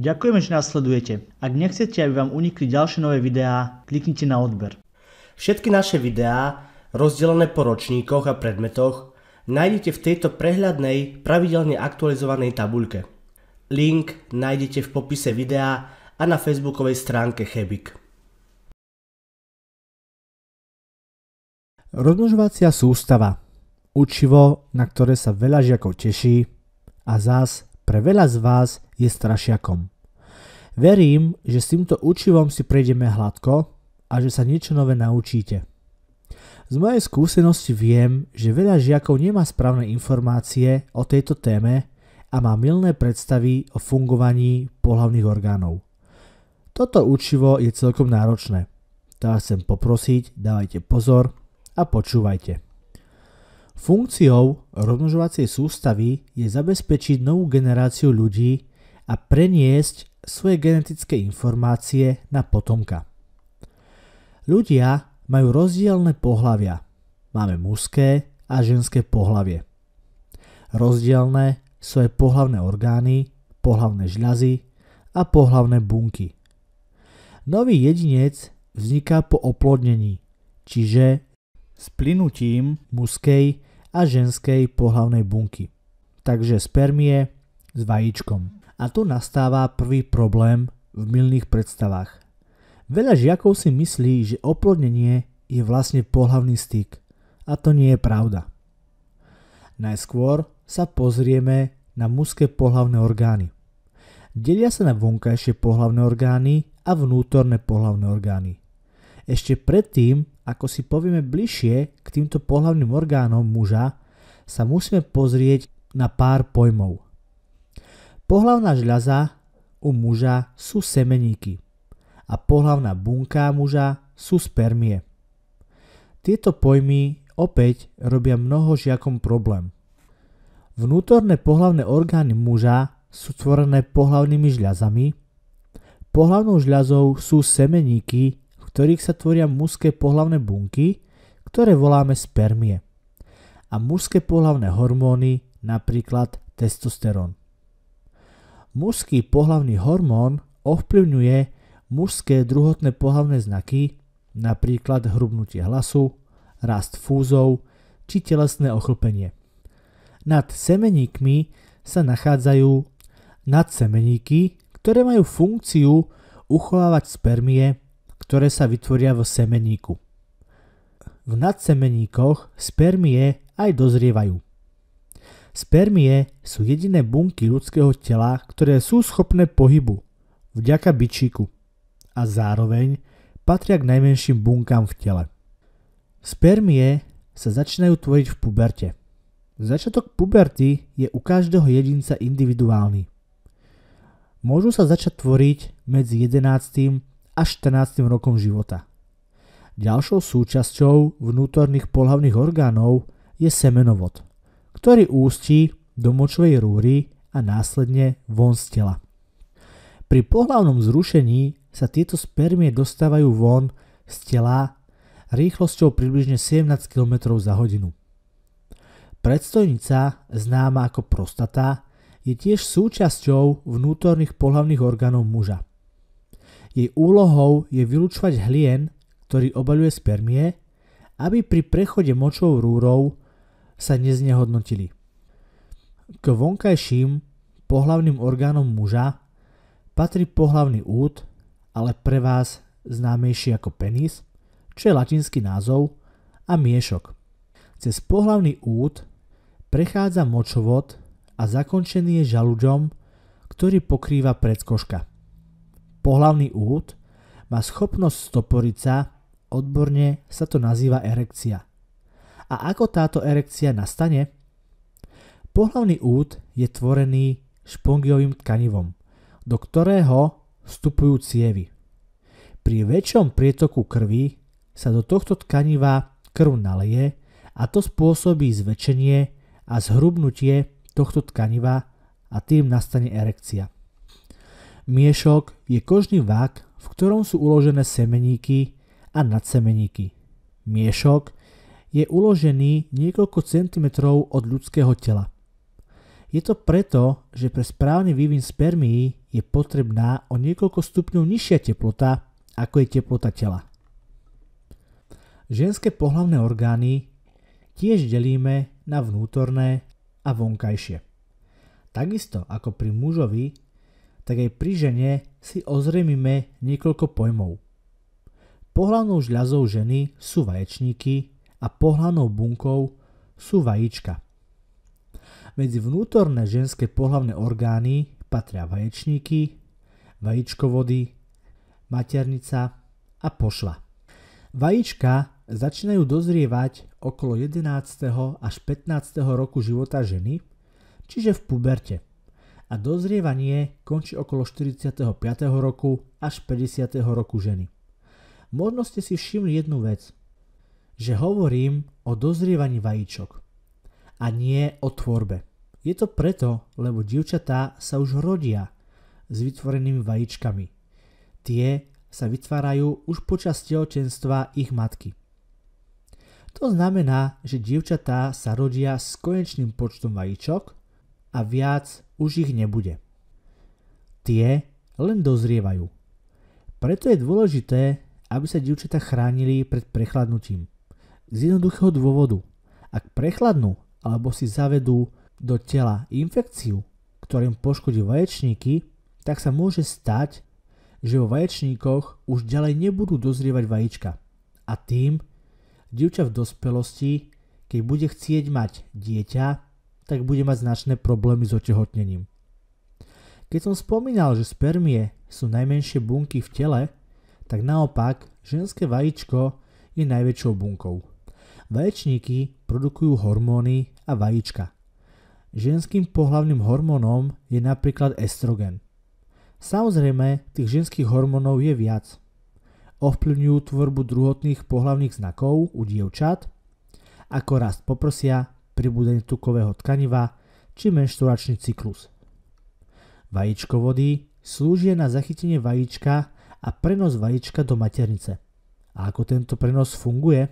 Ďakujeme, že nás sledujete. Ak nechcete, aby vám unikli ďalšie nové videá, kliknite na odber. Všetky naše videá, rozdelené po ročníkoch a predmetoch, nájdete v tejto prehľadnej, pravidelne aktualizovanej tabuľke. Link nájdete v popise videa a na facebookovej stránke Chebik. Rozmnožovacia sústava. Učivo, na ktoré sa veľa žiakov teší a zás pre veľa z vás je strašiakom. Verím, že s týmto učivom si prejdeme hladko a že sa niečo nové naučíte. Z mojej skúsenosti viem, že veľa žiakov nemá správne informácie o tejto téme a má milné predstavy o fungovaní pohľavných orgánov. Toto učivo je celkom náročné. Tak chcem poprosiť, dávajte pozor a počúvajte. Funkciou rozmnožovacej sústavy je zabezpečiť novú generáciu ľudí a preniesť svoje genetické informácie na potomka. Ľudia majú rozdielne pohlavia. Máme mužské a ženské pohlavie. Rozdielne sú aj pohlavné orgány, pohlavné žľazy a pohlavné bunky. Nový jedinec vzniká po oplodnení, čiže splinutím mužskej a ženskej pohlavnej bunky. Takže spermie s vajíčkom. A tu nastáva prvý problém v milných predstavách. Veľa žiakov si myslí, že oplodnenie je vlastne pohlavný styk. A to nie je pravda. Najskôr sa pozrieme na mužské pohlavné orgány. Delia sa na vonkajšie pohlavné orgány a vnútorné pohlavné orgány. Ešte predtým, ako si povieme bližšie k týmto pohľavným orgánom muža, sa musíme pozrieť na pár pojmov. Pohlavná žľaza u muža sú semeníky a pohlavná bunka muža sú spermie. Tieto pojmy opäť robia mnoho žiakom problém. Vnútorné pohlavné orgány muža sú tvorené pohlavnými žľazami, pohlavnou žľazou sú semeníky ktorých sa tvoria mužské pohlavné bunky, ktoré voláme spermie. A mužské pohlavné hormóny, napríklad testosterón. Mužský pohlavný hormón ovplyvňuje mužské druhotné pohlavné znaky, napríklad hrubnutie hlasu, rast fúzov či telesné ochlpenie. Nad semeníkmi sa nachádzajú nadsemeníky, ktoré majú funkciu uchovávať spermie ktoré sa vytvoria v semeníku. V nadsemeníkoch spermie aj dozrievajú. Spermie sú jediné bunky ľudského tela, ktoré sú schopné pohybu vďaka bičíku a zároveň patria k najmenším bunkám v tele. Spermie sa začínajú tvoriť v puberte. Začiatok puberty je u každého jedinca individuálny. Môžu sa začať tvoriť medzi 11 až 14. rokom života. Ďalšou súčasťou vnútorných pohlavných orgánov je semenovod, ktorý ústí do močovej rúry a následne von z tela. Pri pohlavnom zrušení sa tieto spermie dostávajú von z tela rýchlosťou približne 17 km za hodinu. Predstojnica, známa ako prostata, je tiež súčasťou vnútorných pohlavných orgánov muža. Jej úlohou je vylúčovať hlien, ktorý obaľuje spermie, aby pri prechode močov rúrov sa neznehodnotili. K vonkajším pohlavným orgánom muža patrí pohlavný úd, ale pre vás známejší ako penis, čo je latinský názov, a miešok. Cez pohlavný úd prechádza močovod a zakončený je žalúďom, ktorý pokrýva predskoška pohlavný úd má schopnosť stoporiť sa, odborne sa to nazýva erekcia. A ako táto erekcia nastane? Pohlavný úd je tvorený špongiovým tkanivom, do ktorého vstupujú cievy. Pri väčšom prietoku krvi sa do tohto tkaniva krv nalie a to spôsobí zväčšenie a zhrubnutie tohto tkaniva a tým nastane erekcia. Miešok je kožný vák, v ktorom sú uložené semeníky a nadsemeníky. Miešok je uložený niekoľko centimetrov od ľudského tela. Je to preto, že pre správny vývin spermií je potrebná o niekoľko stupňov nižšia teplota, ako je teplota tela. Ženské pohlavné orgány tiež delíme na vnútorné a vonkajšie. Takisto ako pri mužovi tak aj pri žene si ozrejmime niekoľko pojmov. Pohľadnou žľazou ženy sú vaječníky a pohľadnou bunkou sú vajíčka. Medzi vnútorné ženské pohľavné orgány patria vaječníky, vajíčkovody, maternica a pošva. Vajíčka začínajú dozrievať okolo 11. až 15. roku života ženy, čiže v puberte – a dozrievanie končí okolo 45. roku až 50. roku ženy. Možno ste si všimli jednu vec, že hovorím o dozrievaní vajíčok a nie o tvorbe. Je to preto, lebo dievčatá sa už rodia s vytvorenými vajíčkami. Tie sa vytvárajú už počas tehotenstva ich matky. To znamená, že dievčatá sa rodia s konečným počtom vajíčok a viac už ich nebude. Tie len dozrievajú. Preto je dôležité, aby sa dievčatá chránili pred prechladnutím. Z jednoduchého dôvodu. Ak prechladnú alebo si zavedú do tela infekciu, ktorým poškodí vaječníky, tak sa môže stať, že vo vaječníkoch už ďalej nebudú dozrievať vajíčka. A tým dievča v dospelosti, keď bude chcieť mať dieťa, tak bude mať značné problémy s otehotnením. Keď som spomínal, že spermie sú najmenšie bunky v tele, tak naopak ženské vajíčko je najväčšou bunkou. Vaječníky produkujú hormóny a vajíčka. Ženským pohlavným hormónom je napríklad estrogen. Samozrejme, tých ženských hormónov je viac. Ovplyvňujú tvorbu druhotných pohlavných znakov u dievčat, ako rast poprosia, pribúdenie tukového tkaniva či menštruačný cyklus. vody slúžia na zachytenie vajíčka a prenos vajíčka do maternice. A ako tento prenos funguje?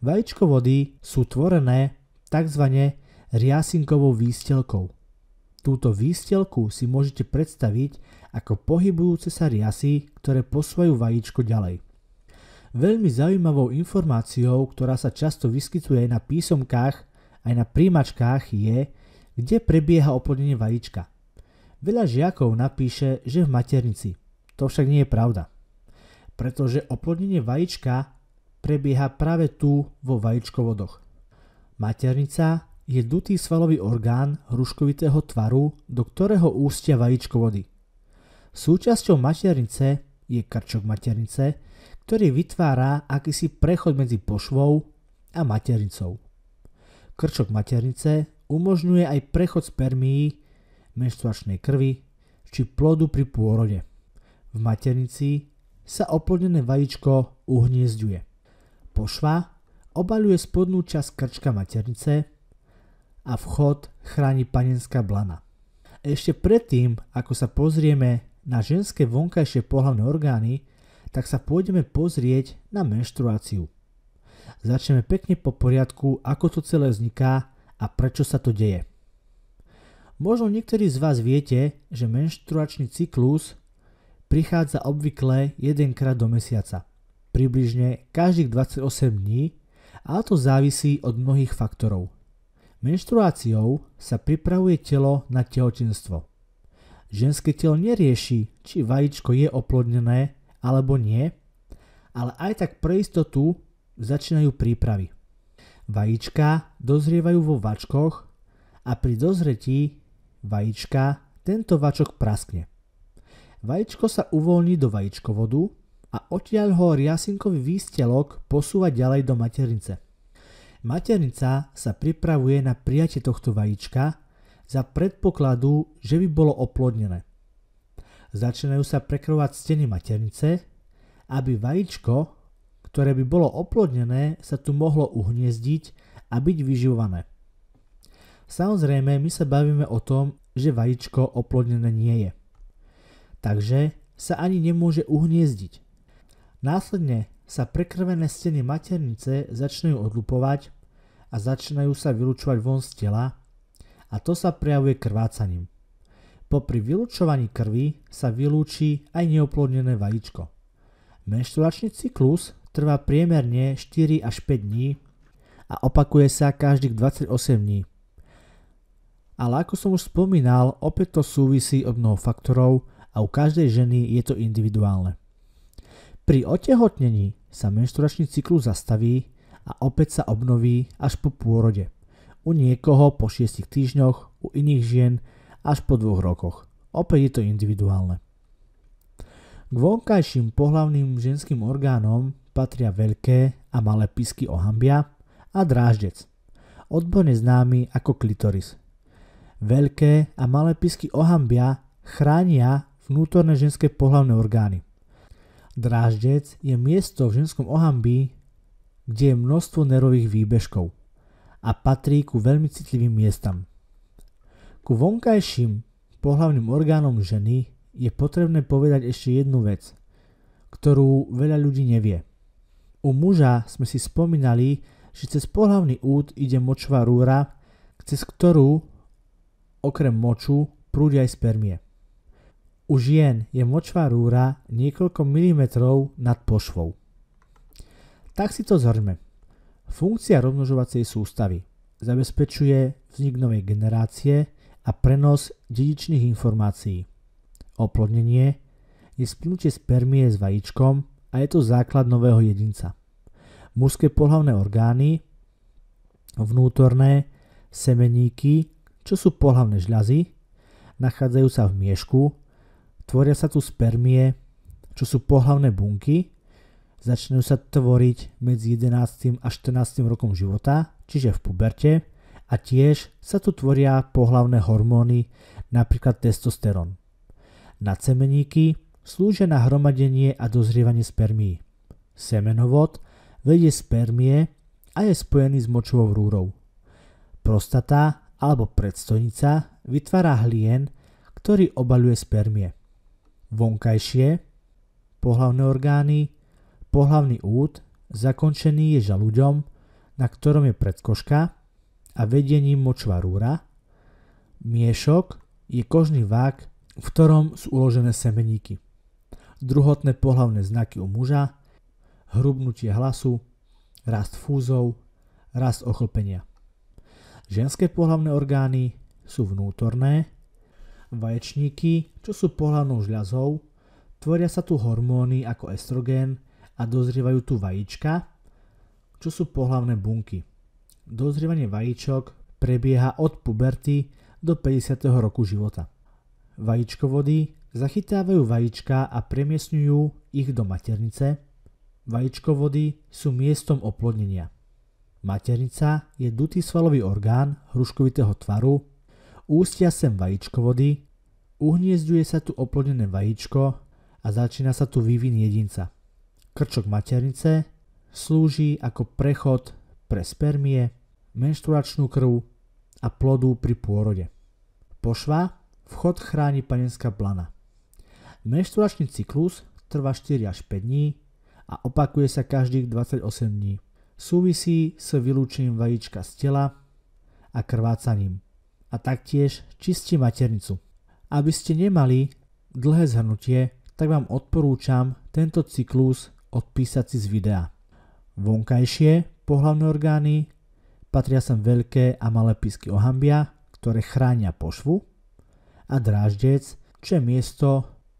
vody sú tvorené tzv. riasinkovou výstelkou. Túto výstelku si môžete predstaviť ako pohybujúce sa riasy, ktoré posúvajú vajíčko ďalej. Veľmi zaujímavou informáciou, ktorá sa často vyskytuje aj na písomkách, aj na príjimačkách je, kde prebieha oplodnenie vajíčka. Veľa žiakov napíše, že v maternici. To však nie je pravda. Pretože oplodnenie vajíčka prebieha práve tu vo vajíčkovodoch. Maternica je dutý svalový orgán hruškovitého tvaru, do ktorého ústia vajíčkovody. Súčasťou maternice je krčok maternice, ktorý vytvára akýsi prechod medzi pošvou a maternicou. Krčok maternice umožňuje aj prechod spermií, menštruačnej krvi či plodu pri pôrode. V maternici sa oplodnené vajíčko uhniezďuje. Pošva obaluje spodnú časť krčka maternice a vchod chráni panenská blana. Ešte predtým, ako sa pozrieme na ženské vonkajšie pohľavné orgány, tak sa pôjdeme pozrieť na menštruáciu. Začneme pekne po poriadku, ako to celé vzniká a prečo sa to deje. Možno niektorí z vás viete, že menštruačný cyklus prichádza obvykle jedenkrát do mesiaca, približne každých 28 dní, ale to závisí od mnohých faktorov. Menštruáciou sa pripravuje telo na tehotenstvo. Ženské telo nerieši, či vajíčko je oplodnené alebo nie, ale aj tak pre istotu začínajú prípravy. Vajíčka dozrievajú vo vačkoch a pri dozretí vajíčka tento vačok praskne. Vajíčko sa uvoľní do vajíčkovodu a odtiaľ ho riasinkový výstelok posúva ďalej do maternice. Maternica sa pripravuje na prijatie tohto vajíčka za predpokladu, že by bolo oplodnené. Začínajú sa prekrovať steny maternice, aby vajíčko ktoré by bolo oplodnené, sa tu mohlo uhniezdiť a byť vyživované. Samozrejme, my sa bavíme o tom, že vajíčko oplodnené nie je. Takže sa ani nemôže uhniezdiť. Následne sa prekrvené steny maternice začnú odlupovať a začínajú sa vylúčovať von z tela a to sa prejavuje krvácaním. Popri vylúčovaní krvi sa vylúči aj neoplodnené vajíčko. Menštruačný cyklus trvá priemerne 4 až 5 dní a opakuje sa každých 28 dní. Ale ako som už spomínal, opäť to súvisí od mnoho faktorov a u každej ženy je to individuálne. Pri otehotnení sa menšturačný cyklus zastaví a opäť sa obnoví až po pôrode. U niekoho po 6 týždňoch, u iných žien až po 2 rokoch. Opäť je to individuálne. K vonkajším pohlavným ženským orgánom patria veľké a malé písky ohambia a dráždec, odborne známy ako klitoris. Veľké a malé písky ohambia chránia vnútorné ženské pohľavné orgány. Dráždec je miesto v ženskom ohambí, kde je množstvo nerových výbežkov a patrí ku veľmi citlivým miestam. Ku vonkajším pohľavným orgánom ženy je potrebné povedať ešte jednu vec, ktorú veľa ľudí nevie – u muža sme si spomínali, že cez pohlavný úd ide močová rúra, cez ktorú okrem moču prúdi aj spermie. U žien je močová rúra niekoľko milimetrov nad pošvou. Tak si to zhrňme. Funkcia rozmnožovacej sústavy zabezpečuje vznik novej generácie a prenos dedičných informácií. Oplodnenie je splnutie spermie s vajíčkom a je to základ nového jedinca. Mužské pohlavné orgány, vnútorné semeníky, čo sú pohlavné žľazy, nachádzajú sa v miešku, tvoria sa tu spermie, čo sú pohlavné bunky, začnú sa tvoriť medzi 11. a 14. rokom života, čiže v puberte, a tiež sa tu tvoria pohlavné hormóny, napríklad testosterón. semeníky slúžia na hromadenie a dozrievanie spermí. Semenovod vedie spermie a je spojený s močovou rúrou. Prostata alebo predstojnica vytvára hlien, ktorý obaluje spermie. Vonkajšie, pohlavné orgány, pohlavný úd, zakončený je žalúďom, na ktorom je predkoška a vedením močová rúra. Miešok je kožný vák, v ktorom sú uložené semeníky druhotné pohľavné znaky u muža, hrubnutie hlasu, rast fúzov, rast ochlpenia. Ženské pohlavné orgány sú vnútorné, vaječníky, čo sú pohľavnou žľazou, tvoria sa tu hormóny ako estrogén a dozrievajú tu vajíčka, čo sú pohlavné bunky. Dozrievanie vajíčok prebieha od puberty do 50. roku života. Vajíčkovody Zachytávajú vajíčka a premiesňujú ich do maternice. Vajíčkovody sú miestom oplodnenia. Maternica je dutý svalový orgán hruškovitého tvaru, ústia sem vajíčkovody, uhniezduje sa tu oplodnené vajíčko a začína sa tu vývin jedinca. Krčok maternice slúži ako prechod pre spermie, menštruačnú krv a plodu pri pôrode. Pošva vchod chráni panenská plana. Menštruačný cyklus trvá 4 až 5 dní a opakuje sa každých 28 dní. Súvisí s vylúčením vajíčka z tela a krvácaním a taktiež čistí maternicu. Aby ste nemali dlhé zhrnutie, tak vám odporúčam tento cyklus odpísať si z videa. Vonkajšie pohlavné orgány patria sem veľké a malé písky ohambia, ktoré chránia pošvu a dráždec, čo je miesto,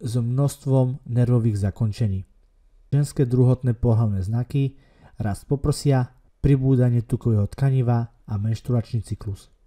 s množstvom nervových zakončení. Ženské druhotné pohlavné znaky, rast poprsia, pribúdanie tukového tkaniva a menštruačný cyklus.